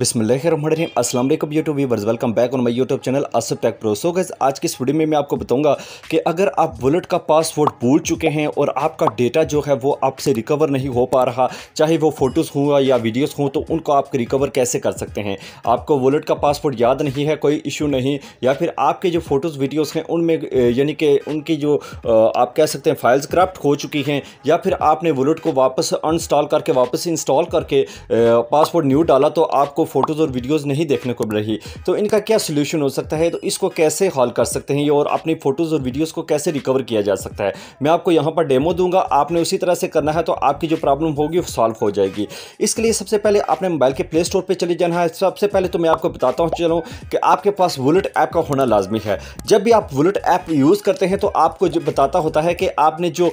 बिसमीम YouTube welcome back on my YouTube channel Asif tech pro so guys आज की इस वीडियो में मैं आपको बताऊंगा कि अगर आप वुलेट का पासवर्ड भूल चुके हैं और आपका डेटा जो है वो आपसे रिकवर नहीं हो पा रहा चाहे वो फ़ोटोज़ हों या वीडियोज़ हों तो उनको आप रिकवर कैसे कर सकते हैं आपको बुलेट का पासवर्ड याद नहीं है कोई इशू नहीं या फिर आपके जो फ़ोटोज़ वीडियोज़ हैं उनमें यानी कि उनकी जो आप कह सकते हैं फाइल्स क्राफ्ट हो चुकी हैं या फिर आपने बुलेट को वापस अनस्टॉल करके वापस इंस्टॉल करके पासवर्ड न्यू डाला तो आपको फ़ोटोज़ और वीडियोज़ नहीं देखने को मिल रही तो इनका क्या सोल्यूशन हो सकता है तो इसको कैसे हॉल कर सकते हैं और अपनी फ़ोटोज़ और वीडियोज़ को कैसे रिकवर किया जा सकता है मैं आपको यहाँ पर डेमो दूंगा आपने उसी तरह से करना है तो आपकी जो प्रॉब्लम होगी वो सॉल्व हो जाएगी इसके लिए सबसे पहले आपने मोबाइल के प्ले स्टोर पर चले जाना है सबसे पहले तो मैं आपको बताता हूँ चलो कि आपके पास वुलेट ऐप का होना लाजमी है जब भी आप वुलेट ऐप यूज़ करते हैं तो आपको जो बताता होता है कि आपने जो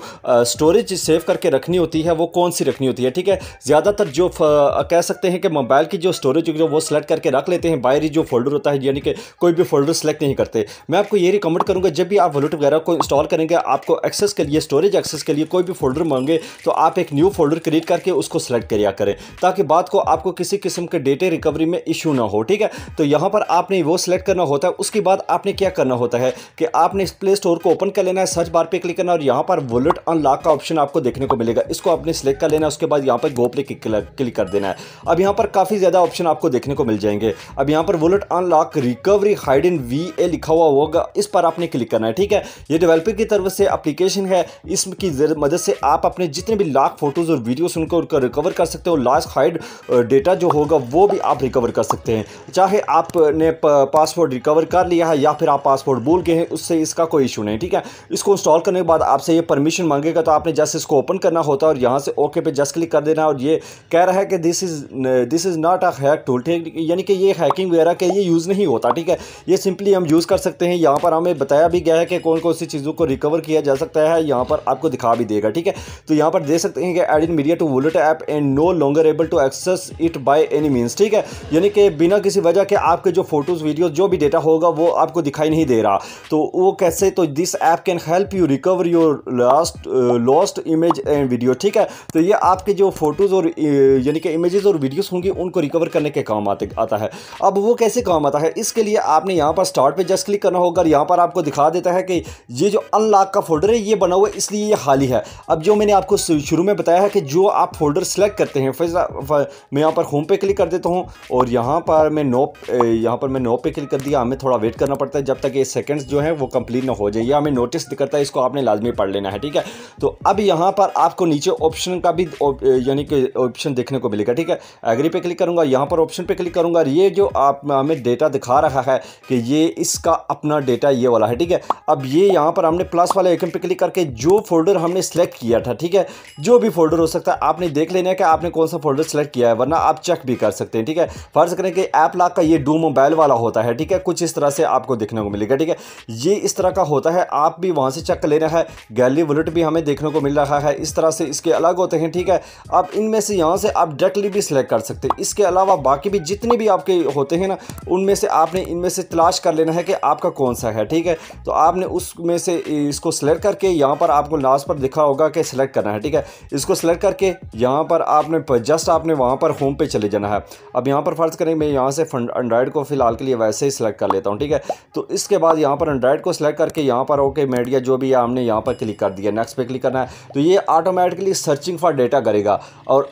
स्टोरेज सेव करके रखनी होती है वो कौन सी रखनी होती है ठीक है ज़्यादातर जो कह सकते हैं कि मोबाइल की जो स्टोरेज स्टोरेज जो वो सेलेक्ट करके रख लेते हैं बाहरी जो फोल्डर होता है यानी कि कोई भी फोल्डर सेलेक्ट नहीं करते मैं आपको ये रिकमेंड करूँगा जब भी आप वॉलेट वगैरह को इंस्टॉल करेंगे आपको एक्सेस के लिए स्टोरेज एक्सेस के लिए कोई भी फोल्डर मांगे तो आप एक न्यू फोल्डर क्रिएट करके उसको सेलेक्ट करिया करें ताकि बाद को आपको किसी किस्म के डेटे रिकवरी में इशू ना हो ठीक है तो यहाँ पर आपने वो सिलेक्ट करना होता है उसके बाद आपने क्या करना होता है कि आपने इस प्ले स्टोर को ओपन कर लेना है सर्च बार पे क्लिक करना और यहाँ पर वॉलेट अनलॉक का ऑप्शन आपको देखने को मिलेगा इसको आपने सेलेक्ट कर लेना उसके बाद यहाँ पर गो क्लिक कर देना है अब यहाँ पर काफ़ी ज़्यादा ऑप्शन ऑप्शन आपको देखने को मिल जाएंगे अब यहाँ पर wallet unlock recovery hide in V A लिखा हुआ होगा इस पर आपने क्लिक करना है ठीक है ये डेवलपर की तरफ से अप्लीकेशन है इसकी मदद से आप अपने जितने भी लाख फोटोज़ और वीडियोज उनको रिकवर कर सकते हो लास्ट हाइड डेटा जो होगा वो भी आप रिकवर कर सकते हैं चाहे आपने पासवर्ड रिकवर कर लिया है या फिर आप पासवर्ड भूल गए हैं उससे इसका कोई इशू नहीं ठीक है इसको इंस्टॉल करने के बाद आपसे ये परमिशन मांगेगा तो आपने जैसे इसको ओपन करना होता है और यहाँ से ओके पे जस्ट क्लिक कर देना और ये कह रहा है कि this is this is not a है हैक टूल ठीक यानी कि ये हैकिंग वगैरह के ये यूज़ नहीं होता ठीक है ये सिंपली हम यूज़ कर सकते हैं यहाँ पर हमें बताया भी गया है कि कौन कौन सी चीज़ों को रिकवर किया जा सकता है यहाँ पर आपको दिखा भी देगा ठीक है तो यहाँ पर देख सकते हैं कि add in media to wallet app and no longer able to access it by any means ठीक है यानी कि बिना किसी वजह के आपके जो फोटोज़ वीडियो जो भी डेटा होगा वो आपको दिखाई नहीं दे रहा तो वो कैसे तो this app can help you recover your last lost image and video ठीक है तो ये आपके जो फोटोज़ और यानी कि इमेजेस और वीडियोज़ होंगी उनको रिकवर करने लेने के काम आते आता है अब वो कैसे काम आता है इसके लिए आपने यहाँ पर स्टार्ट पे जस्ट क्लिक करना होगा और यहाँ पर आपको दिखा देता है कि ये जो अनलॉक का फोल्डर है ये बना हुआ है इसलिए ये खाली है अब जो मैंने आपको शुरू में बताया है कि जो आप फोल्डर सेलेक्ट करते हैं फिर मैं यहाँ पर होम पे क्लिक कर देता हूँ और यहाँ पर मैं नो यहाँ पर मैं नो पे क्लिक कर दिया हमें थोड़ा वेट करना पड़ता है जब तक ये सेकेंड्स जो है वो कंप्लीट ना हो जाए हमें नोटिस करता है इसको आपने लाजमी पढ़ लेना है ठीक है तो अब यहाँ पर आपको नीचे ऑप्शन का भी यानी कि ऑप्शन देखने को मिलेगा ठीक है एग्री पे क्लिक करूँगा यहाँ पर पर ऑप्शन पे क्लिक करूंगा ये जो आप हमें डेटा दिखा रहा है कि ये इसका अपना डेटा ये वाला है ठीक है अब ये यहाँ पर हमने प्लस वाले आइकन पे क्लिक करके जो फोल्डर हमने सेलेक्ट किया था ठीक है जो भी फोल्डर हो सकता है आपने देख लेना है कि आपने कौन सा फोल्डर सेलेक्ट किया है वरना आप चेक भी कर सकते हैं ठीक है फ़र्ज़ करें कि ऐप लाख का ये डू मोबाइल वाला होता है ठीक है कुछ इस तरह से आपको देखने को मिलेगा ठीक है ये इस तरह का होता है आप भी वहाँ से चेक लेना है गैलरी वुलेट भी हमें देखने को मिल रहा है इस तरह से इसके अलग होते हैं ठीक है अब इनमें से यहाँ से आप डायरेक्टली भी सिलेक्ट कर सकते हैं इसके अलावा बाकी भी जितने भी आपके होते हैं ना उनमें से आपने इनमें से तलाश कर लेना है कि आपका कौन सा है ठीक है तो आपने उसमें से इसको सेलेक्ट करके यहाँ पर आपको लास्ट पर दिखा होगा कि सिलेक्ट करना है ठीक है इसको सेलेक्ट करके यहाँ पर आपने जस्ट आपने वहाँ पर होम पे चले जाना है अब यहाँ पर फ़र्ज़ करें मैं यहाँ से एंड्रॉयड को फ़िलहाल के लिए वैसे ही सिलेक्ट कर लेता हूँ ठीक है तो इसके बाद यहाँ पर एंड्रॉयड को सिलेक्ट करके यहाँ पर ओके मीडिया जो भी है हमने यहाँ पर क्लिक कर दिया नेक्स्ट पर क्लिक करना है तो ये ऑटोमेटिकली सर्चिंग फॉर डेटा करेगा और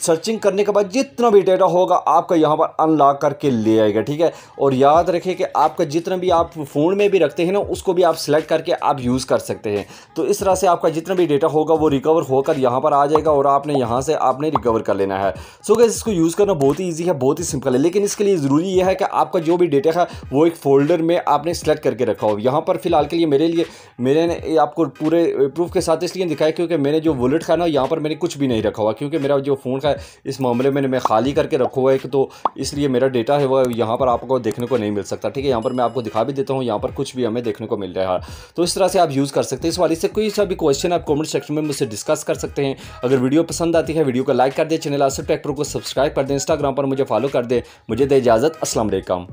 सर्चिंग करने के बाद जितना भी डेटा होगा आपका यहाँ पर अनलॉक करके ले आएगा ठीक है और याद रखें कि आपका जितना भी आप फ़ोन में भी रखते हैं ना उसको भी आप सेलेक्ट करके आप यूज़ कर सकते हैं तो इस तरह से आपका जितना भी डेटा होगा वो रिकवर होकर यहाँ पर आ जाएगा और आपने यहाँ से आपने रिकवर कर लेना है सो गैस इसको यूज़ करना बहुत ही ईजी है बहुत ही सिंपल है लेकिन इसके लिए ज़रूरी यह है कि आपका जो भी डेटा है वो एक फोल्डर में आपने सेलेक्ट करके रखा हो यहाँ पर फिलहाल के लिए मेरे लिए मैंने आपको पूरे प्रूफ के साथ इसलिए दिखाया क्योंकि मैंने जो वॉलेट का ना यहाँ पर मैंने कुछ भी नहीं रखा हुआ क्योंकि मेरा जो फ़ोन का इस मामले में मैं खाली करके रखा हुआ है देख तो इसलिए मेरा डेटा है वह यहाँ पर आपको देखने को नहीं मिल सकता ठीक है यहाँ पर मैं आपको दिखा भी देता हूँ यहाँ पर कुछ भी हमें देखने को मिल रहा है तो इस तरह से आप यूज़ कर सकते हैं इस वाली से कोई सा भी क्वेश्चन आप कॉमेंट सेक्शन में मुझसे डिस्कस कर सकते हैं अगर वीडियो पसंद आती है वीडियो को लाइक कर दें चैनल आसिफ ट्रैक्टर को सब्सक्राइब कर दें इंस्टाग्राम पर मुझे फॉलो कर दें मुझे दे इजाज़त असलम